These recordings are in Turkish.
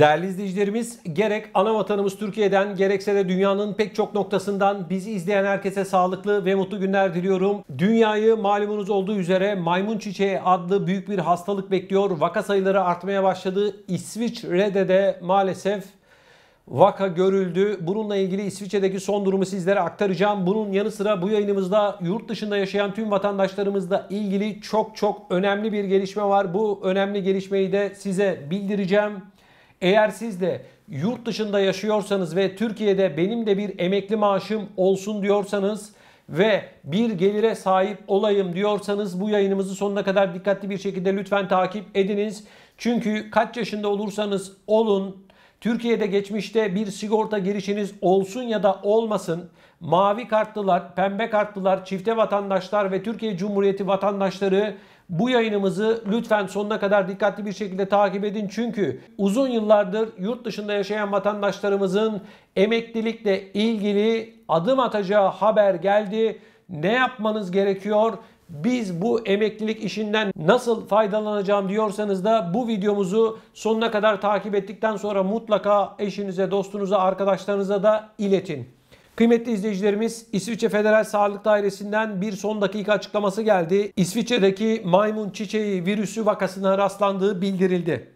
Değerli izleyicilerimiz gerek ana vatanımız Türkiye'den gerekse de dünyanın pek çok noktasından bizi izleyen herkese sağlıklı ve mutlu günler diliyorum. Dünyayı malumunuz olduğu üzere maymun çiçeği adlı büyük bir hastalık bekliyor. Vaka sayıları artmaya başladı. İsviçre'de de maalesef vaka görüldü. Bununla ilgili İsviçre'deki son durumu sizlere aktaracağım. Bunun yanı sıra bu yayınımızda yurt dışında yaşayan tüm vatandaşlarımızla ilgili çok çok önemli bir gelişme var. Bu önemli gelişmeyi de size bildireceğim. Eğer siz de yurt dışında yaşıyorsanız ve Türkiye'de benim de bir emekli maaşım olsun diyorsanız ve bir gelire sahip olayım diyorsanız bu yayınımızı sonuna kadar dikkatli bir şekilde lütfen takip ediniz. Çünkü kaç yaşında olursanız olun Türkiye'de geçmişte bir sigorta girişiniz olsun ya da olmasın mavi kartlılar, pembe kartlılar, çifte vatandaşlar ve Türkiye Cumhuriyeti vatandaşları bu yayınımızı lütfen sonuna kadar dikkatli bir şekilde takip edin. Çünkü uzun yıllardır yurt dışında yaşayan vatandaşlarımızın emeklilikle ilgili adım atacağı haber geldi. Ne yapmanız gerekiyor? biz bu emeklilik işinden nasıl faydalanacağım diyorsanız da bu videomuzu sonuna kadar takip ettikten sonra mutlaka eşinize, dostunuza, arkadaşlarınıza da iletin. Kıymetli izleyicilerimiz İsviçre Federal Sağlık Dairesi'nden bir son dakika açıklaması geldi. İsviçre'deki maymun çiçeği virüsü vakasına rastlandığı bildirildi.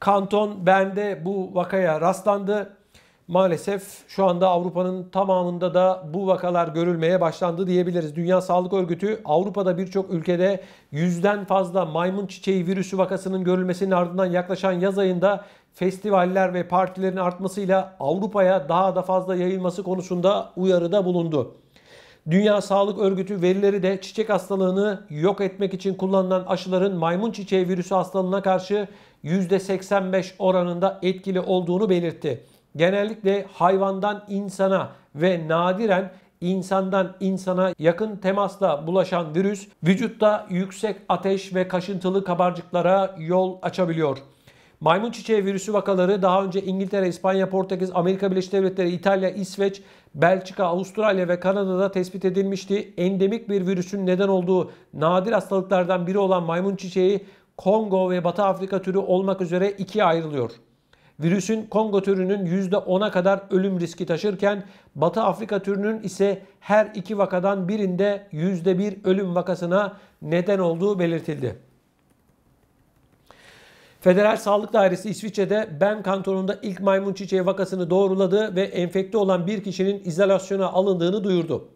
Kanton Bern'de bu vakaya rastlandı. Maalesef şu anda Avrupa'nın tamamında da bu vakalar görülmeye başlandı diyebiliriz. Dünya Sağlık Örgütü Avrupa'da birçok ülkede yüzden fazla maymun çiçeği virüsü vakasının görülmesinin ardından yaklaşan yaz ayında festivaller ve partilerin artmasıyla Avrupa'ya daha da fazla yayılması konusunda uyarıda bulundu. Dünya Sağlık Örgütü verileri de çiçek hastalığını yok etmek için kullanılan aşıların maymun çiçeği virüsü hastalığına karşı %85 oranında etkili olduğunu belirtti. Genellikle hayvandan insana ve nadiren insandan insana yakın temasla bulaşan virüs vücutta yüksek ateş ve kaşıntılı kabarcıklara yol açabiliyor. Maymun çiçeği virüsü vakaları daha önce İngiltere, İspanya, Portekiz, Amerika Birleşik Devletleri, İtalya, İsveç, Belçika, Avustralya ve Kanada'da tespit edilmişti. Endemik bir virüsün neden olduğu nadir hastalıklardan biri olan maymun çiçeği Kongo ve Batı Afrika türü olmak üzere ikiye ayrılıyor. Virüsün Kongo türünün %10'a kadar ölüm riski taşırken Batı Afrika türünün ise her iki vakadan birinde %1 ölüm vakasına neden olduğu belirtildi. Federal Sağlık Dairesi İsviçre'de Ben kantonunda ilk maymun çiçeği vakasını doğruladı ve enfekte olan bir kişinin izolasyona alındığını duyurdu.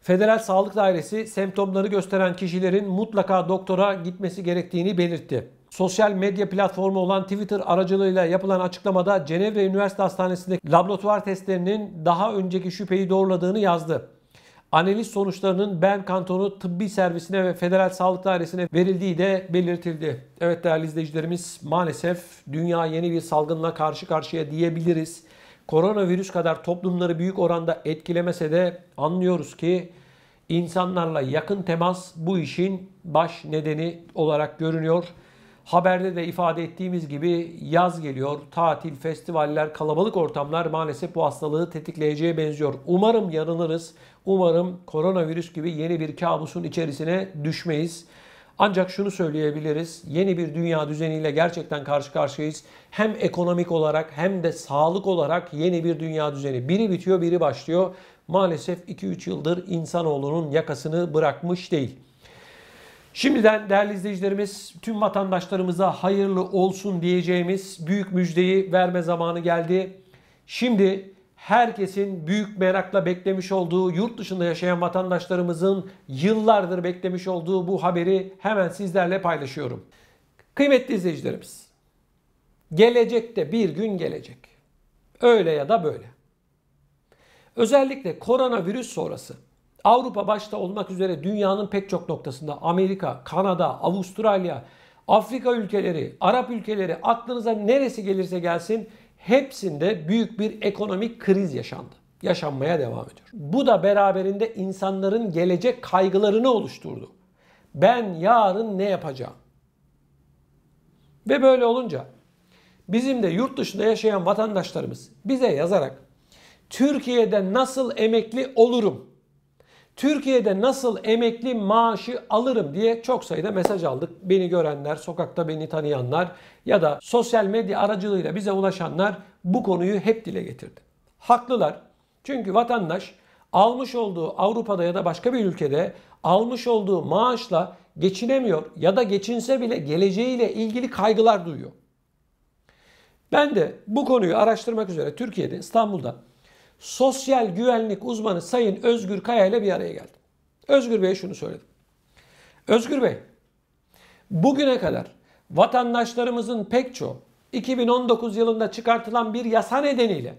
Federal Sağlık Dairesi semptomları gösteren kişilerin mutlaka doktora gitmesi gerektiğini belirtti. Sosyal medya platformu olan Twitter aracılığıyla yapılan açıklamada Cenevre Üniversite Hastanesi'ndeki laboratuvar testlerinin daha önceki şüpheyi doğruladığını yazdı. Analiz sonuçlarının Ben Kantonu Tıbbi Servisine ve Federal Sağlık Dairesi'ne verildiği de belirtildi. Evet değerli izleyicilerimiz maalesef dünya yeni bir salgınla karşı karşıya diyebiliriz. Koronavirüs kadar toplumları büyük oranda etkilemese de anlıyoruz ki insanlarla yakın temas bu işin baş nedeni olarak görünüyor. Haberde de ifade ettiğimiz gibi yaz geliyor. Tatil, festivaller, kalabalık ortamlar maalesef bu hastalığı tetikleyeceğe benziyor. Umarım yanılırız. Umarım koronavirüs gibi yeni bir kabusun içerisine düşmeyiz. Ancak şunu söyleyebiliriz. Yeni bir dünya düzeniyle gerçekten karşı karşıyayız. Hem ekonomik olarak hem de sağlık olarak yeni bir dünya düzeni. Biri bitiyor, biri başlıyor. Maalesef 2-3 yıldır insanoğlunun yakasını bırakmış değil. Şimdiden değerli izleyicilerimiz tüm vatandaşlarımıza hayırlı olsun diyeceğimiz büyük müjdeyi verme zamanı geldi. Şimdi herkesin büyük merakla beklemiş olduğu yurt dışında yaşayan vatandaşlarımızın yıllardır beklemiş olduğu bu haberi hemen sizlerle paylaşıyorum. Kıymetli izleyicilerimiz gelecekte bir gün gelecek. Öyle ya da böyle. Özellikle koronavirüs sonrası Avrupa başta olmak üzere dünyanın pek çok noktasında Amerika, Kanada, Avustralya, Afrika ülkeleri, Arap ülkeleri aklınıza neresi gelirse gelsin hepsinde büyük bir ekonomik kriz yaşandı. Yaşanmaya devam ediyor. Bu da beraberinde insanların gelecek kaygılarını oluşturdu. Ben yarın ne yapacağım? Ve böyle olunca bizim de yurt dışında yaşayan vatandaşlarımız bize yazarak Türkiye'de nasıl emekli olurum Türkiye'de nasıl emekli maaşı alırım diye çok sayıda mesaj aldık. Beni görenler, sokakta beni tanıyanlar ya da sosyal medya aracılığıyla bize ulaşanlar bu konuyu hep dile getirdi. Haklılar. Çünkü vatandaş almış olduğu Avrupa'da ya da başka bir ülkede almış olduğu maaşla geçinemiyor ya da geçinse bile geleceğiyle ilgili kaygılar duyuyor. Ben de bu konuyu araştırmak üzere Türkiye'de, İstanbul'da sosyal güvenlik uzmanı Sayın Özgür Kaya ile bir araya geldim. Özgür Bey'e şunu söyledim. Özgür Bey, bugüne kadar vatandaşlarımızın pek çoğu 2019 yılında çıkartılan bir yasa nedeniyle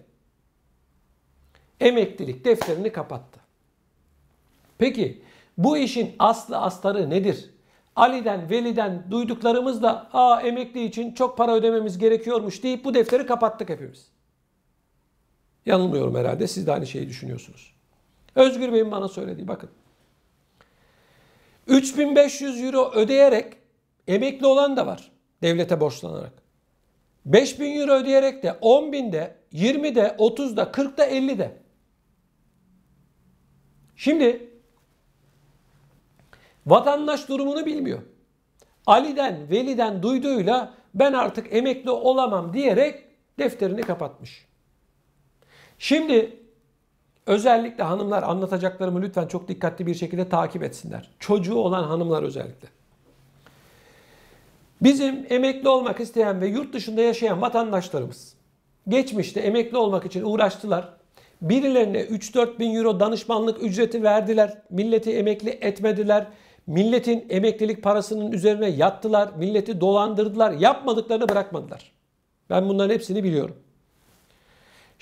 emeklilik defterini kapattı. Peki bu işin aslı astarı nedir? Ali'den, Veli'den duyduklarımızla aa emekli için çok para ödememiz gerekiyormuş deyip bu defteri kapattık hepimiz. Yanılmıyorum herhalde. Siz de aynı şeyi düşünüyorsunuz. Özgür Bey'in bana söylediği bakın. 3500 euro ödeyerek emekli olan da var devlete borçlanarak. 5000 euro ödeyerek de 10 binde, 20'de, 30'da, 40'da, 50'de. Şimdi vatandaş durumunu bilmiyor. Ali'den, Veli'den duyduğuyla ben artık emekli olamam diyerek defterini kapatmış. Şimdi özellikle hanımlar anlatacaklarımı lütfen çok dikkatli bir şekilde takip etsinler. Çocuğu olan hanımlar özellikle. Bizim emekli olmak isteyen ve yurt dışında yaşayan vatandaşlarımız geçmişte emekli olmak için uğraştılar. Birilerine 3-4 bin euro danışmanlık ücreti verdiler. Milleti emekli etmediler. Milletin emeklilik parasının üzerine yattılar. Milleti dolandırdılar. Yapmadıklarını bırakmadılar. Ben bunların hepsini biliyorum.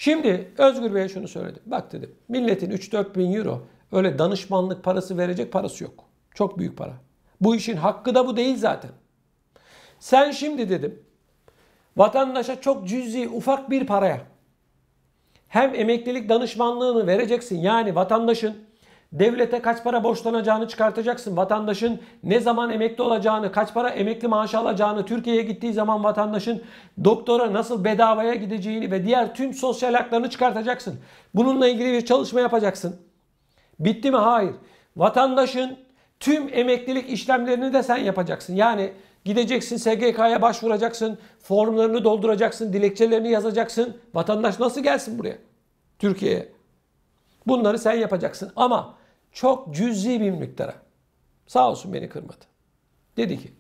Şimdi Özgür Bey şunu söyledi. Bak dedim milletin 3-4 bin euro öyle danışmanlık parası verecek parası yok. Çok büyük para. Bu işin hakkı da bu değil zaten. Sen şimdi dedim vatandaşa çok cüzi ufak bir paraya hem emeklilik danışmanlığını vereceksin. Yani vatandaşın devlete kaç para borçlanacağını çıkartacaksın. Vatandaşın ne zaman emekli olacağını, kaç para emekli maaşı alacağını, Türkiye'ye gittiği zaman vatandaşın doktora nasıl bedavaya gideceğini ve diğer tüm sosyal haklarını çıkartacaksın. Bununla ilgili bir çalışma yapacaksın. Bitti mi? Hayır. Vatandaşın tüm emeklilik işlemlerini de sen yapacaksın. Yani Gideceksin SGK'ya başvuracaksın, formlarını dolduracaksın, dilekçelerini yazacaksın. Vatandaş nasıl gelsin buraya? Türkiye'ye. Bunları sen yapacaksın ama çok cüzi bir miktara. Sağ olsun beni kırmadı. Dedi ki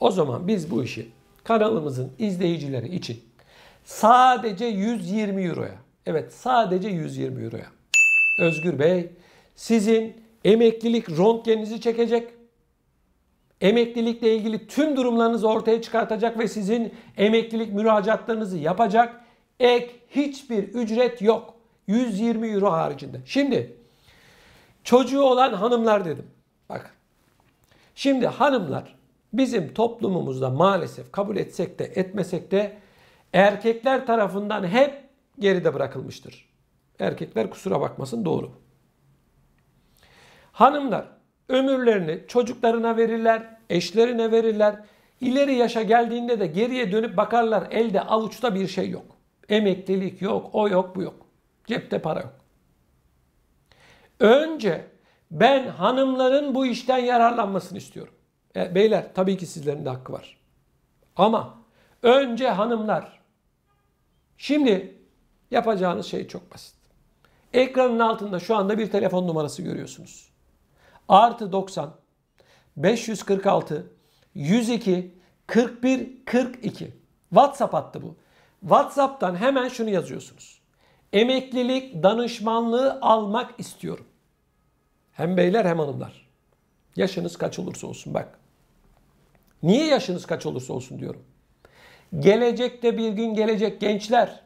o zaman biz bu işi kanalımızın izleyicileri için sadece 120 euroya. Evet sadece 120 euroya. Özgür Bey sizin emeklilik röntgeninizi çekecek. Emeklilikle ilgili tüm durumlarınızı ortaya çıkartacak ve sizin emeklilik müracaatlarınızı yapacak. Ek hiçbir ücret yok. 120 euro haricinde. Şimdi Çocuğu olan hanımlar dedim. Bak. Şimdi hanımlar bizim toplumumuzda maalesef kabul etsek de etmesek de erkekler tarafından hep geride bırakılmıştır. Erkekler kusura bakmasın doğru. Hanımlar ömürlerini çocuklarına verirler, eşlerine verirler. İleri yaşa geldiğinde de geriye dönüp bakarlar elde avuçta bir şey yok. Emeklilik yok, o yok, bu yok. Cepte para yok. Önce ben hanımların bu işten yararlanmasını istiyorum. E, beyler tabii ki sizlerin de hakkı var. Ama önce hanımlar. Şimdi yapacağınız şey çok basit. Ekranın altında şu anda bir telefon numarası görüyorsunuz. Artı 90 546 102 41 42 WhatsApp attı bu. WhatsApp'tan hemen şunu yazıyorsunuz. Emeklilik danışmanlığı almak istiyorum. Hem beyler hem hanımlar. Yaşınız kaç olursa olsun bak. Niye yaşınız kaç olursa olsun diyorum. Gelecekte bir gün gelecek gençler.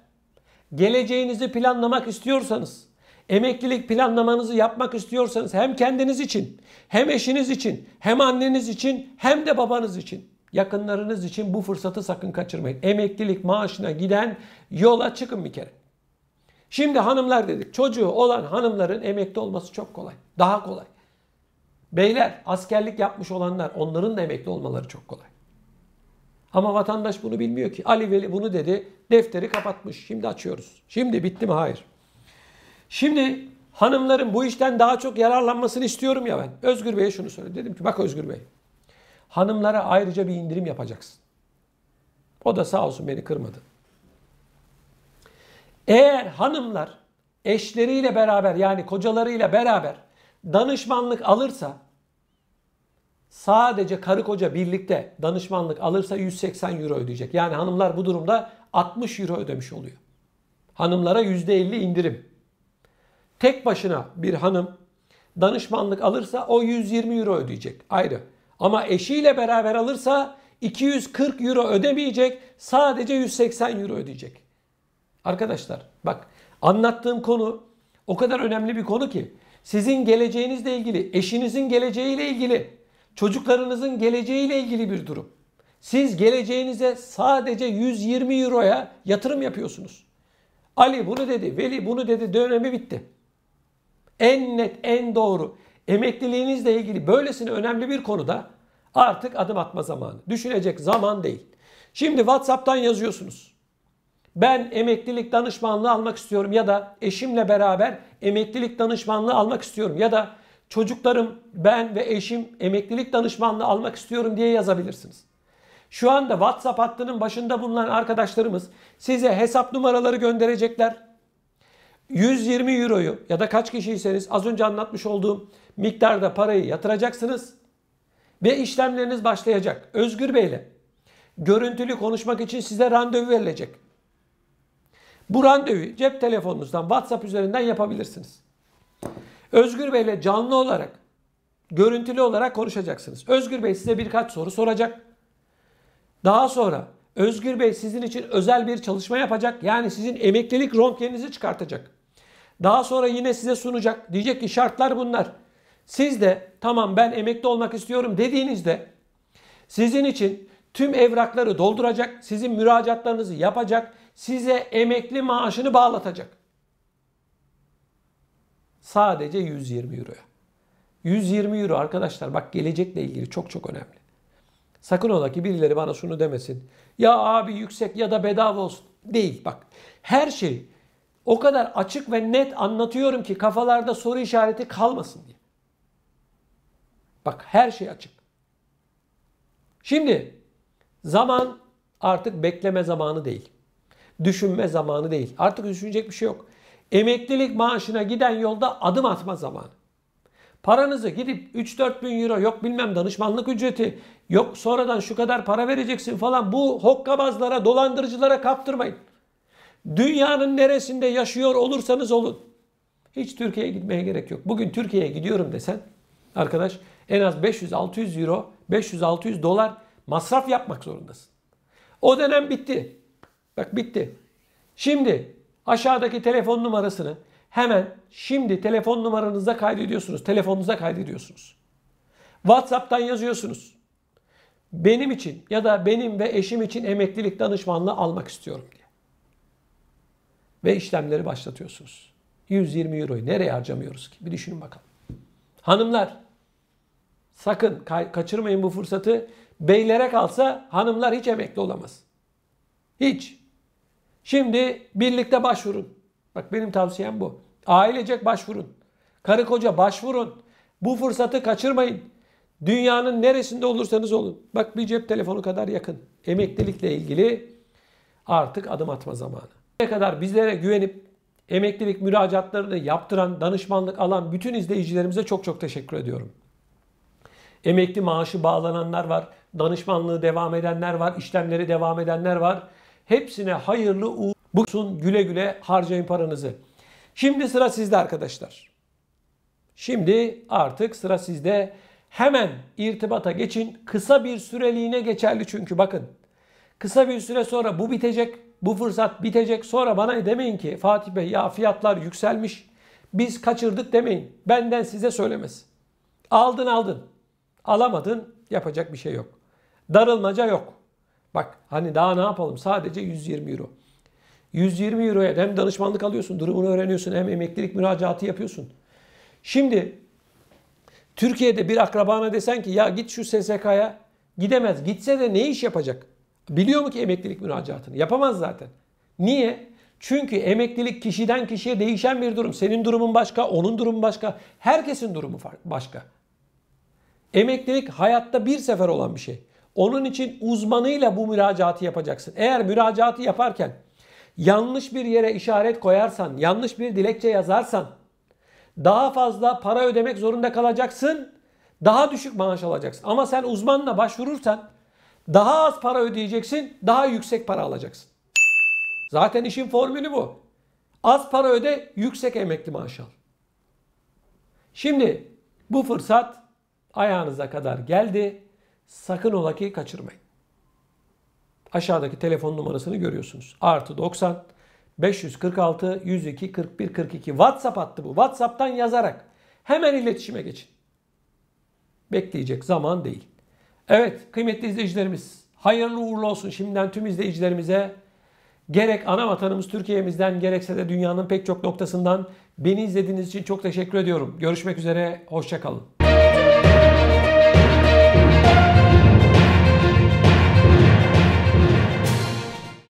Geleceğinizi planlamak istiyorsanız, emeklilik planlamanızı yapmak istiyorsanız hem kendiniz için, hem eşiniz için, hem anneniz için, hem de babanız için, yakınlarınız için bu fırsatı sakın kaçırmayın. Emeklilik maaşına giden yola çıkın bir kere. Şimdi hanımlar dedik. Çocuğu olan hanımların emekli olması çok kolay. Daha kolay. Beyler askerlik yapmış olanlar onların da emekli olmaları çok kolay. Ama vatandaş bunu bilmiyor ki. Ali Veli bunu dedi. Defteri kapatmış. Şimdi açıyoruz. Şimdi bitti mi? Hayır. Şimdi hanımların bu işten daha çok yararlanmasını istiyorum ya ben. Özgür Bey'e şunu söyledim. Dedim ki bak Özgür Bey. Hanımlara ayrıca bir indirim yapacaksın. O da sağ olsun beni kırmadı. Eğer hanımlar eşleriyle beraber yani kocalarıyla beraber danışmanlık alırsa sadece karı koca birlikte danışmanlık alırsa 180 euro ödeyecek. Yani hanımlar bu durumda 60 euro ödemiş oluyor. Hanımlara %50 indirim. Tek başına bir hanım danışmanlık alırsa o 120 euro ödeyecek ayrı. Ama eşiyle beraber alırsa 240 euro ödemeyecek sadece 180 euro ödeyecek. Arkadaşlar bak anlattığım konu o kadar önemli bir konu ki sizin geleceğinizle ilgili, eşinizin geleceğiyle ilgili, çocuklarınızın geleceğiyle ilgili bir durum. Siz geleceğinize sadece 120 euroya yatırım yapıyorsunuz. Ali bunu dedi, Veli bunu dedi, dönemi bitti. En net, en doğru emekliliğinizle ilgili böylesine önemli bir konuda artık adım atma zamanı. Düşünecek zaman değil. Şimdi WhatsApp'tan yazıyorsunuz ben emeklilik danışmanlığı almak istiyorum ya da eşimle beraber emeklilik danışmanlığı almak istiyorum ya da çocuklarım ben ve eşim emeklilik danışmanlığı almak istiyorum diye yazabilirsiniz. Şu anda WhatsApp hattının başında bulunan arkadaşlarımız size hesap numaraları gönderecekler. 120 euroyu ya da kaç kişiyseniz az önce anlatmış olduğum miktarda parayı yatıracaksınız ve işlemleriniz başlayacak. Özgür Bey ile görüntülü konuşmak için size randevu verilecek. Bu randevu cep telefonunuzdan WhatsApp üzerinden yapabilirsiniz. Özgür Bey ile canlı olarak, görüntülü olarak konuşacaksınız. Özgür Bey size birkaç soru soracak. Daha sonra Özgür Bey sizin için özel bir çalışma yapacak. Yani sizin emeklilik röntgeninizi çıkartacak. Daha sonra yine size sunacak. Diyecek ki şartlar bunlar. Siz de tamam ben emekli olmak istiyorum dediğinizde sizin için tüm evrakları dolduracak, sizin müracaatlarınızı yapacak, size emekli maaşını bağlatacak. Sadece 120 euroya. 120 euro arkadaşlar bak gelecekle ilgili çok çok önemli. Sakın ola ki birileri bana şunu demesin. Ya abi yüksek ya da bedava olsun. Değil bak. Her şeyi o kadar açık ve net anlatıyorum ki kafalarda soru işareti kalmasın diye. Bak her şey açık. Şimdi Zaman artık bekleme zamanı değil. Düşünme zamanı değil. Artık düşünecek bir şey yok. Emeklilik maaşına giden yolda adım atma zamanı. Paranızı gidip 3-4 bin euro yok bilmem danışmanlık ücreti yok sonradan şu kadar para vereceksin falan bu hokkabazlara dolandırıcılara kaptırmayın. Dünyanın neresinde yaşıyor olursanız olun. Hiç Türkiye'ye gitmeye gerek yok. Bugün Türkiye'ye gidiyorum desen arkadaş en az 500-600 euro 500-600 dolar Masraf yapmak zorundasın. O dönem bitti. Bak bitti. Şimdi aşağıdaki telefon numarasını hemen şimdi telefon numaranıza kaydediyorsunuz. Telefonunuza kaydediyorsunuz. WhatsApp'tan yazıyorsunuz. Benim için ya da benim ve eşim için emeklilik danışmanlığı almak istiyorum diye. Ve işlemleri başlatıyorsunuz. 120 euroyu nereye harcamıyoruz ki? Bir düşünün bakalım. Hanımlar sakın kaçırmayın bu fırsatı. Beylere kalsa hanımlar hiç emekli olamaz. Hiç. Şimdi birlikte başvurun. Bak benim tavsiyem bu. Ailecek başvurun. Karı koca başvurun. Bu fırsatı kaçırmayın. Dünyanın neresinde olursanız olun. Bak bir cep telefonu kadar yakın. Emeklilikle ilgili artık adım atma zamanı. Ne kadar bizlere güvenip emeklilik müracaatlarını yaptıran, danışmanlık alan bütün izleyicilerimize çok çok teşekkür ediyorum. Emekli maaşı bağlananlar var danışmanlığı devam edenler var, işlemleri devam edenler var. Hepsine hayırlı uğurlu olsun, güle güle harcayın paranızı. Şimdi sıra sizde arkadaşlar. Şimdi artık sıra sizde. Hemen irtibata geçin. Kısa bir süreliğine geçerli çünkü bakın. Kısa bir süre sonra bu bitecek. Bu fırsat bitecek. Sonra bana demeyin ki Fatih Bey ya fiyatlar yükselmiş. Biz kaçırdık demeyin. Benden size söylemez. Aldın aldın. Alamadın yapacak bir şey yok. Darılmaca yok. Bak hani daha ne yapalım sadece 120 euro. 120 euroya hem danışmanlık alıyorsun, durumunu öğreniyorsun, hem emeklilik müracaatı yapıyorsun. Şimdi Türkiye'de bir akrabana desen ki ya git şu SSK'ya gidemez. Gitse de ne iş yapacak? Biliyor mu ki emeklilik müracaatını? Yapamaz zaten. Niye? Çünkü emeklilik kişiden kişiye değişen bir durum. Senin durumun başka, onun durumu başka, herkesin durumu başka. Emeklilik hayatta bir sefer olan bir şey. Onun için uzmanıyla bu müracaatı yapacaksın. Eğer müracaatı yaparken yanlış bir yere işaret koyarsan, yanlış bir dilekçe yazarsan daha fazla para ödemek zorunda kalacaksın. Daha düşük maaş alacaksın. Ama sen uzmanla başvurursan daha az para ödeyeceksin, daha yüksek para alacaksın. Zaten işin formülü bu. Az para öde, yüksek emekli maaş al. Şimdi bu fırsat ayağınıza kadar geldi. Sakın ola ki kaçırmayın. Aşağıdaki telefon numarasını görüyorsunuz. Artı 90 546 102 41 42 WhatsApp attı bu. WhatsApp'tan yazarak hemen iletişime geçin. Bekleyecek zaman değil. Evet kıymetli izleyicilerimiz hayırlı uğurlu olsun şimdiden tüm izleyicilerimize gerek ana vatanımız Türkiye'mizden gerekse de dünyanın pek çok noktasından beni izlediğiniz için çok teşekkür ediyorum. Görüşmek üzere hoşçakalın.